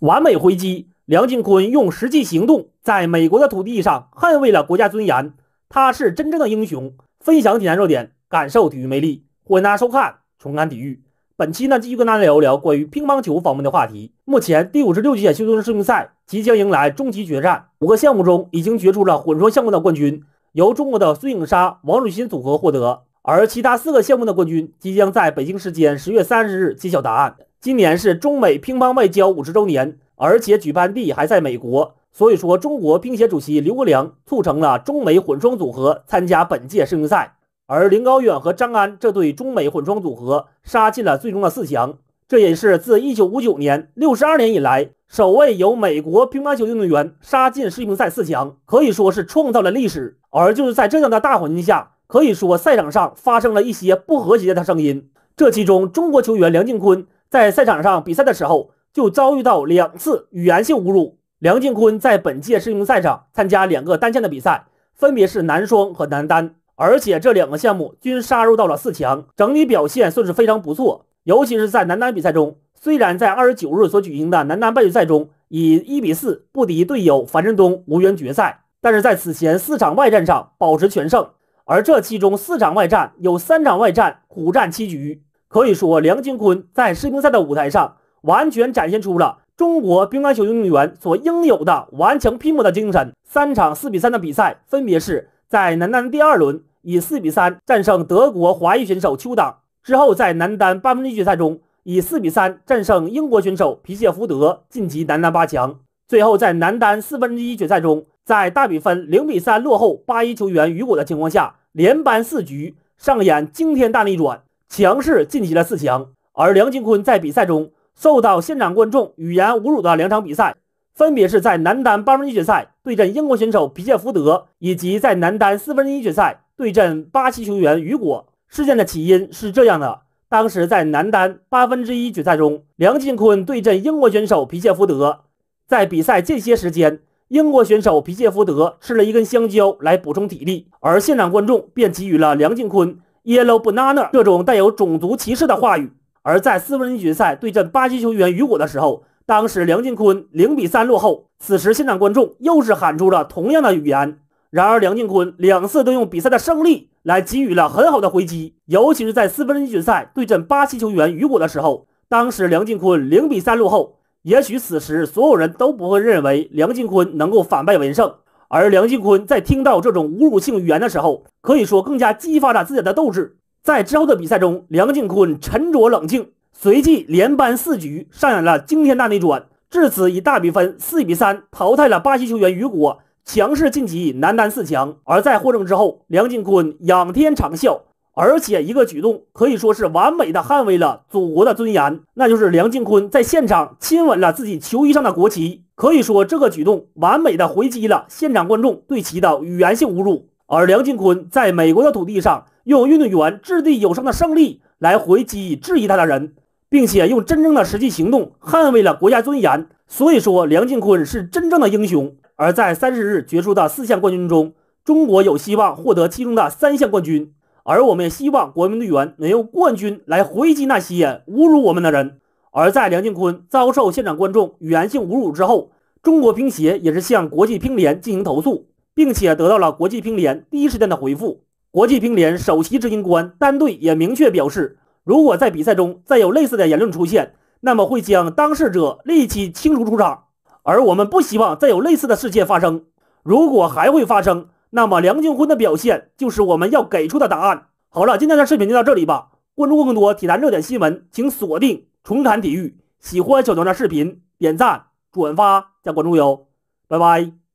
完美回击，梁靖昆用实际行动在美国的土地上捍卫了国家尊严，他是真正的英雄。分享体坛热点，感受体育魅力。欢迎大家收看《重燃体育》。本期呢，继续跟大家聊一聊关于乒乓球方面的话题。目前，第五十六届休斯顿世乒赛即将迎来终极决战，五个项目中已经决出了混双项目的冠军，由中国的孙颖莎、王楚钦组合获得，而其他四个项目的冠军即将在北京时间十月三十日揭晓答案。今年是中美乒乓外交五十周年，而且举办地还在美国，所以说中国乒协主席刘国梁促成了中美混双组合参加本届世乒赛。而林高远和张安这对中美混双组合杀进了最终的四强，这也是自一九五九年六十二年以来首位由美国乒乓球运动员杀进世乒赛四强，可以说是创造了历史。而就是在这样的大环境下，可以说赛场上发生了一些不和谐的声音。这其中，中国球员梁靖昆。在赛场上比赛的时候，就遭遇到两次语言性侮辱。梁靖昆在本届世乒赛上参加两个单项的比赛，分别是男双和男单，而且这两个项目均杀入到了四强，整体表现算是非常不错。尤其是在男单比赛中，虽然在二十九日所举行的男单半决赛中以一比四不敌队友樊振东，无缘决赛，但是在此前四场外战上保持全胜，而这其中四场外战有三场外战苦战七局。可以说，梁靖昆在世乒赛的舞台上，完全展现出了中国乒乓球运动员所应有的顽强拼搏的精神。三场四比三的比赛，分别是在男单第二轮以四比三战胜德国华裔选手邱党之后，在男单八分之一决赛中以四比三战胜英国选手皮切福德晋级男单八强，最后在男单四分之一决赛中，在大比分零比三落后八一球员雨果的情况下，连扳四局，上演惊天大逆转。强势晋级了四强，而梁靖昆在比赛中受到现场观众语言侮辱的两场比赛，分别是在男单八分之一决赛对阵英国选手皮切福德，以及在男单四分之一决赛对阵巴西球员雨果。事件的起因是这样的：当时在男单八分之一决赛中，梁靖昆对阵英国选手皮切福德，在比赛间歇时间，英国选手皮切福德吃了一根香蕉来补充体力，而现场观众便给予了梁靖昆。Yellow banana 这种带有种族歧视的话语。而在四分之一决赛对阵巴西球员雨果的时候，当时梁靖昆零比三落后，此时现场观众又是喊出了同样的语言。然而，梁靖昆两次都用比赛的胜利来给予了很好的回击。尤其是在四分之一决赛对阵巴西球员雨果的时候，当时梁靖昆零比三落后，也许此时所有人都不会认为梁靖昆能够反败为胜。而梁靖昆在听到这种侮辱性语言的时候，可以说更加激发了自己的斗志。在之后的比赛中，梁靖昆沉着冷静，随即连扳四局，上演了惊天大逆转。至此，以大比分四比三淘汰了巴西球员雨果，强势晋级男单四强。而在获胜之后，梁靖昆仰天长啸。而且一个举动可以说是完美的捍卫了祖国的尊严，那就是梁靖昆在现场亲吻了自己球衣上的国旗。可以说，这个举动完美的回击了现场观众对其的语言性侮辱。而梁靖昆在美国的土地上，用运动员掷地有声的胜利来回击质疑他的人，并且用真正的实际行动捍卫了国家尊严。所以说，梁靖昆是真正的英雄。而在三十日决出的四项冠军中，中国有希望获得其中的三项冠军。而我们也希望国民队员能用冠军来回击那些侮辱我们的人。而在梁靖昆遭受现场观众语言性侮辱之后，中国乒协也是向国际乒联进行投诉，并且得到了国际乒联第一时间的回复。国际乒联首席执行官单队也明确表示，如果在比赛中再有类似的言论出现，那么会将当事者立即清除出场。而我们不希望再有类似的事件发生。如果还会发生，那么梁静坤的表现就是我们要给出的答案。好了，今天的视频就到这里吧。关注更多体坛热点新闻，请锁定重谈体育。喜欢小牛的视频，点赞、转发、加关注哟。拜拜。